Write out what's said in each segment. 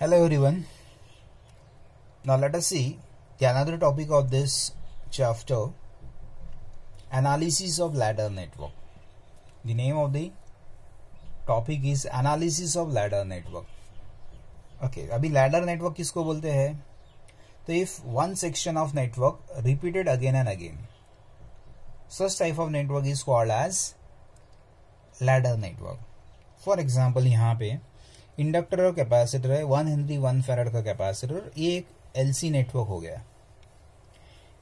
Hello everyone. Now let us see the another topic of this chapter analysis of ladder network. The name of the topic is analysis of ladder network okay अभी ladder network किसको बोलते हैं तो if one section of network repeated again and again such type of network is called as ladder network for example यहाँ पे inductor और capacitor है one henry one farad का कैपेसिटर ये एक एलसी नेटवर्क हो गया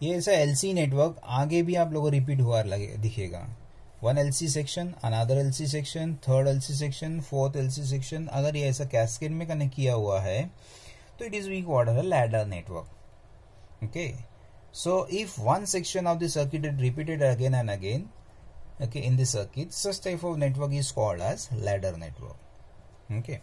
ये ऐसा एलसी नेटवर्क आगे भी आप लोगों रिपीट हुआ लगे दिखेगा one LC section another LC section third LC section fourth LC section अगर ये ऐसा कैस्केड में कनेक्ट किया हुआ है तो इट इज वी है ladder network okay so if one section of the circuit is repeated again and again in in the circuit such type of network is called as ladder network okay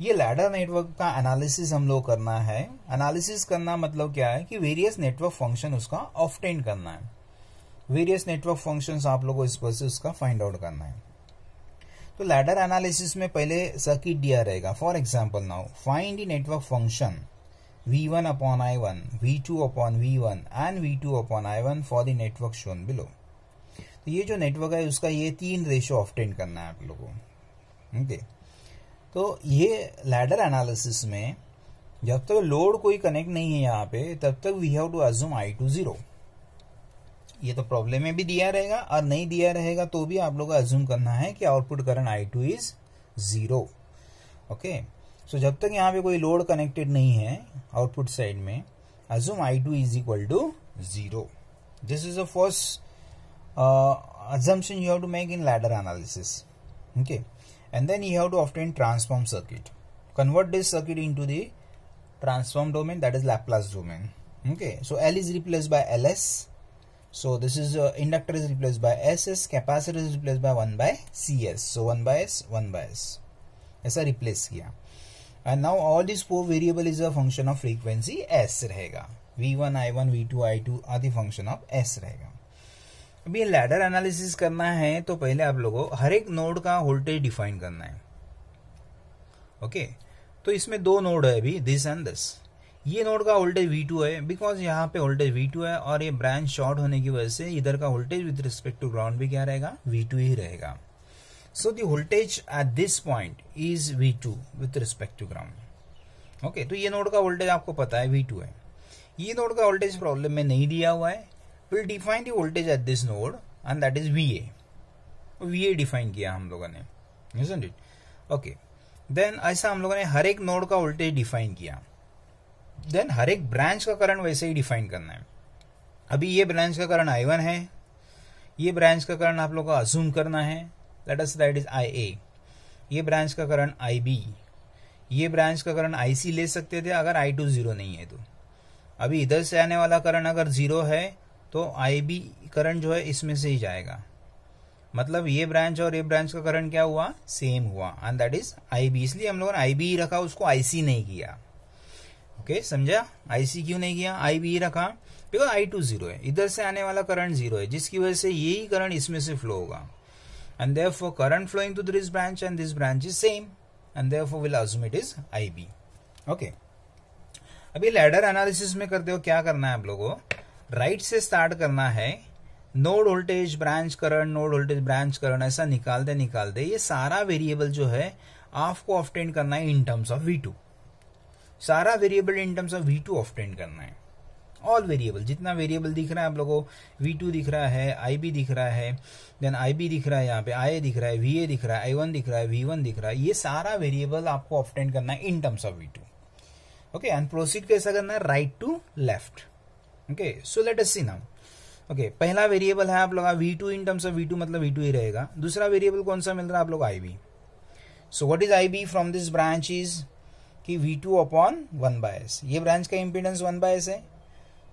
ये ladder network का analysis हम लोग करना है analysis करना मतलब क्या है कि वेरियस नेटवर्क फंक्शन उसका ऑफटेन करना है वेरियस नेटवर्क फंक्शन आप लोगों को इस पर से उसका फाइंड आउट करना है तो लैडर एनालिसिस में पहले सर्किट दिया रहेगा for example now find the network function V one upon I one V two upon V one and V two upon I one for the network shown below तो ये जो network है उसका ये तीन रेशो ऑफटेन करना है आप लोगों को ओके okay. तो ये लैडर एनालिसिस में जब तक लोड कोई कनेक्ट नहीं है यहाँ पे तब तक we have to assume I two zero ये तो प्रॉब्लम में भी दिया रहेगा और नहीं दिया रहेगा तो भी आप लोग को अज्यूम करना है कि output current I two is zero okay so जब तक यहाँ पे कोई लोड कनेक्टेड नहीं है आउटपुट साइड में assume I two is equal to zero this is the first assumption you have to make in ladder analysis okay and then you have to obtain transform circuit convert this circuit into the transform domain that is Laplace domain okay so L is replaced by LS so this is uh, inductor is replaced by SS capacitor is replaced by 1 by CS so 1 by S 1 by S aisa replace kiya and now all these four variable is a function of frequency S rahega V1 I1 V2 I2 are the function of S rahega अब ये ladder analysis करना है तो पहले आप लोगों हर एक node का वोल्टेज डिफाइन करना है ओके तो इसमें दो नोड है अभी दिस एंड दिस ये नोड का वोल्टेज V2 है बिकॉज यहाँ पे वोल्टेज V2 है और ये ब्रांच शॉर्ट होने की वजह से इधर का voltage with respect to ground भी क्या रहेगा V2 ही रहेगा so the voltage at this point is V2 with respect to ground okay तो ये नोड का वोल्टेज आपको पता है V2 है ये नोड का वोल्टेज प्रॉब्लम में नहीं दिया हुआ है we'll define the voltage at this node and V A va va define किया हम लोगों ने isn't it ऐसा हम लोगों ने हर एक नोड का वोल्टेज डिफाइन किया देन हर एक ब्रांच का करंट वैसे ही डिफाइन करना है अभी ये ब्रांच का करंट आई वन है ये ब्रांच का करंट आप लोग का अजूम करना है let us that is I A ये ब्रांच का करंट आई बी ये ब्रांच का करंट आई सी ले सकते थे अगर आई टू जीरो नहीं है तो अभी इधर से आने वाला करंट अगर जीरो है तो आई बी करंट जो है इसमें से ही जाएगा मतलब ये ब्रांच और ये ब्रांच का करंट क्या हुआ सेम हुआ and that is I B इसलिए हम लोगों ने आई बी रखा उसको आई सी नहीं किया ओके okay, समझा आई सी क्यों नहीं किया आई बी रखा बिकॉज आई टू जीरो है इधर से आने वाला करंट जीरो है जिसकी वजह से यही करंट इसमें से फ्लो होगा and therefore current flowing to this branch and this branch is same and therefore will assume it is I B okay अभी लैडर एनालिसिस में करते हो क्या करना है आप लोगों राइट से स्टार्ट करना है node voltage branch current node voltage branch current ऐसा निकालते निकालते ये सारा वेरिएबल जो है आपको ऑफटेंड करना है in terms of V two सारा variable in terms of V two obtained करना है ऑल वेरिएबल जितना वेरिएबल दिख रहा है आप लोगों को वी टू दिख रहा है आई बी दिख रहा है देन आई बी दिख रहा है यहाँ पे आई ए दिख रहा है वी ए दिख रहा है आई वन दिख रहा है वी वन दिख रहा है ये सारा वेरिएबल आपको ऑफटेंड करना है in terms of V two okay and proceed कैसा करना है right to left okay so let us see now okay पहला वेरिएबल है आप लोग V two in terms of V two मतलब वी टू ही रहेगा दूसरा वेरिएबल कौन सा मिल रहा है आप लोग I B so what is I B from this branch is कि V two upon one by S ये ब्रांच का इम्पिडेंस वन बाय एस है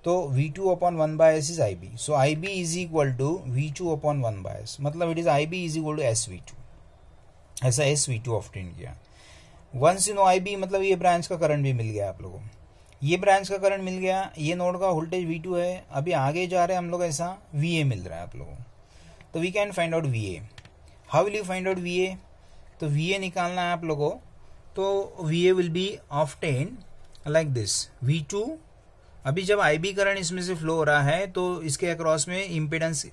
तो V two upon one by S is I B so I B is equal to V two upon one by S मतलब it is I B is equal to S V two ऐसा S V two obtained किया once you know I B मतलब ये branch का current भी मिल गया आप लोगों को ये ब्रांच का करंट मिल गया ये नोड का वोल्टेज वी टू है अभी आगे जा रहे हैं हम लोग ऐसा वी ए मिल रहा है आप लोगों को तो we can find out V A how will you find out V A तो वी ए निकालना है आप लोगों तो V A will be obtained like this V two अभी जब आई बी करंट इसमें से फ्लो हो रहा है तो इसके अक्रॉस में इम्पिडेंस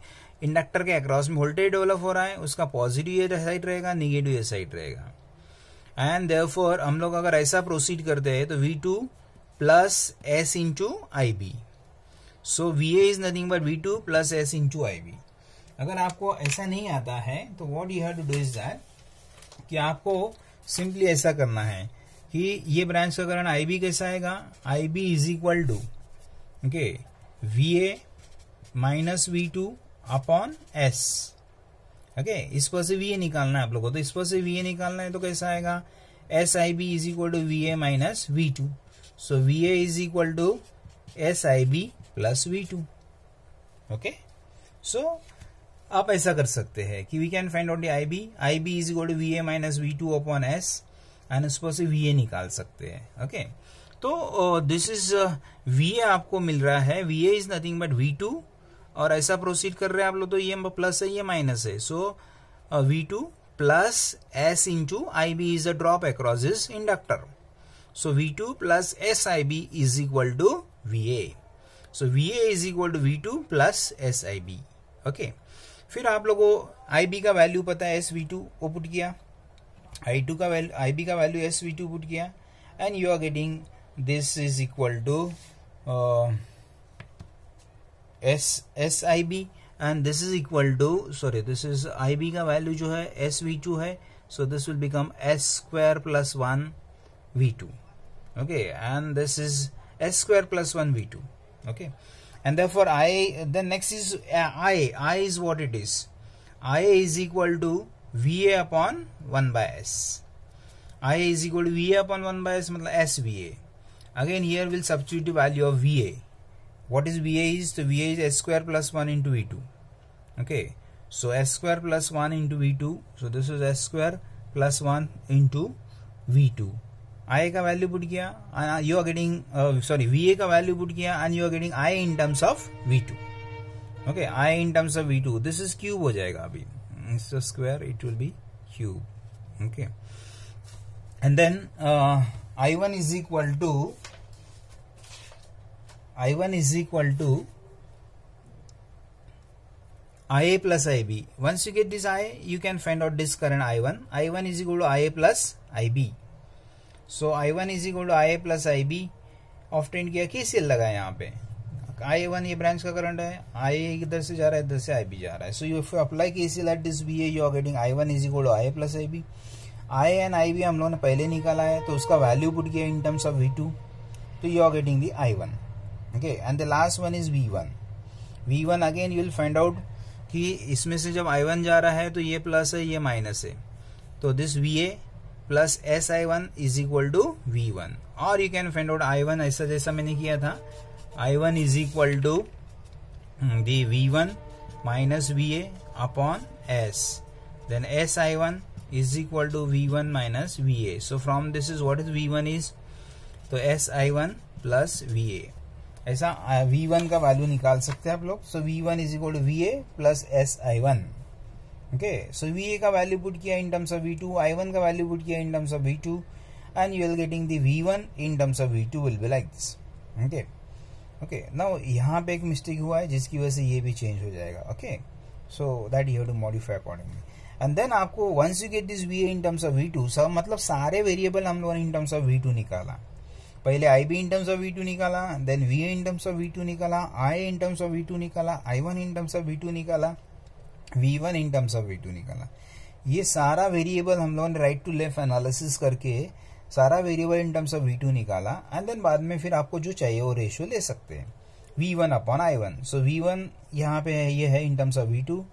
इंडक्टर के अक्रॉस में वोल्टेज डेवलप हो रहा है उसका पॉजिटिव ये साइड रहेगा निगेटिव ये साइड रहेगा एंड देयरफॉर हम लोग अगर ऐसा प्रोसीड करते हैं तो V two plus S into IB. So V A is nothing but V two plus S into I B अगर आपको ऐसा नहीं आता है तो what you have to do is that कि आपको सिंपली ऐसा करना है कि ये ब्रांच का कारण आई बी कैसा आएगा I B is equal to okay V A minus V two upon S okay इस पर से वी ए निकालना है आप लोगों को तो इस पर से वी ए निकालना है तो कैसा आएगा S I B is equal to V A minus V two So VA is equal to SIB plus V2. Okay. So आप ऐसा कर सकते हैं कि we can find out I B I B is equal to V A minus V two upon S and उस पर से V A निकाल सकते हैं ओके तो दिस इज वी ए आपको मिल रहा है V A is nothing but V two और ऐसा प्रोसीड कर रहे हैं आप लोग तो ये प्लस है ये माइनस है so V two plus S into I B is a drop across is inductor So V2 plus SIB is equal to VA. So V A is equal to V two plus S I B okay फिर आप लोगों I B का value पता है S V two वो put किया I two का value I B का value S V two put किया and you are getting this is equal to S S I B and this is equal to sorry this is I B का value जो है S V two है so this will become S square plus one V two okay and this is s square plus 1 v2 okay and therefore i Then next is uh, i i is what it is i is equal to va upon 1 by s i is equal to va upon 1 by s s va again here we'll substitute the value of va what is va is the va is s square plus 1 into v2 okay so s square plus 1 into v2 so this is s square plus 1 into v2 I का value put किया you are getting sorry V A का value put किया and you are getting I in terms of V two okay I in terms of V two this is cube हो जाएगा अभी square it will be cube okay and then I one is equal to I one is equal to I I A plus B once you get this I you can find out this current I one I one is equal to I A plus I B so I one is equal to I A plus I B of obtained किया K C L लगा यहाँ पे I one ये branch का current है I इधर से जा रहा है इधर से आई बी जा रहा है so you if you apply K C L at this B A you are getting I one is equal to I A plus I B I and I B हम लोगों ने पहले निकाला है तो उसका वैल्यू पुट किया in terms of V two तो you are getting the I one okay and the last one is V one V one again you will find out कि इसमें से जब आई वन जा रहा है तो ये प्लस है ये माइनस है तो this V A plus S I one is equal to V one और you can find out I one ऐसा जैसा मैंने किया था I one is equal to the V one minus V A upon S then S I one is equal to V one minus V A so from this is what is V one is तो S I one plus V A ऐसा we one का value निकाल सकते हैं आप लोग so V one is equal to V A plus S I one okay so V A का value put किया in terms of V two I one का वैल्यू पुट किया in terms of V two and you will getting the v1 in terms of v2 will be like this okay okay now यहाँ पे एक mistake हुआ है जिसकी वजह से ये भी चेंज हो जाएगा okay so that you have to modify accordingly and then आपको once you get this V in terms of V two सब मतलब सारे वेरिएबल हम लोगों ने in terms of V two निकाला पहले I B in terms of V two निकाला then V A in terms of V two निकाला I in terms of V two निकाला I one in terms of V two निकाला V one in terms of V two ये सारा variable हम लोगों ने right to left analysis करके सारा variable in terms of V two निकाला एंड देन बाद में फिर आपको जो चाहिए वो रेशियो ले सकते हैं V one upon I one so V one यहाँ पे है ये है in terms of V two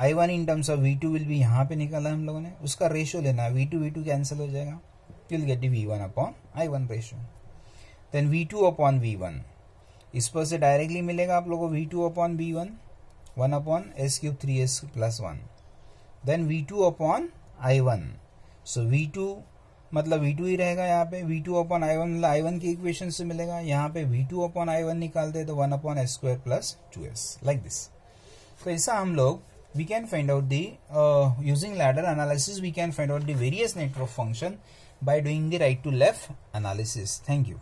I one in terms of V two will भी यहाँ पे निकाला हम लोगों ने उसका रेशियो लेना है V two V two cancel हो जाएगा will get V one upon I one ratio then V two upon V one इस पर से डायरेक्टली मिलेगा आप लोगों को V two upon V one one upon S cube three S plus one then V two upon I one so V two मतलब V two ही रहेगा यहाँ पे V two upon I one मतलब आई वन की equation से मिलेगा यहाँ पे V two upon I one निकालते तो one upon S square plus two S like this तो ऐसा हम लोग we can find out the using ladder analysis we can find out the various network function by doing the right to left analysis thank you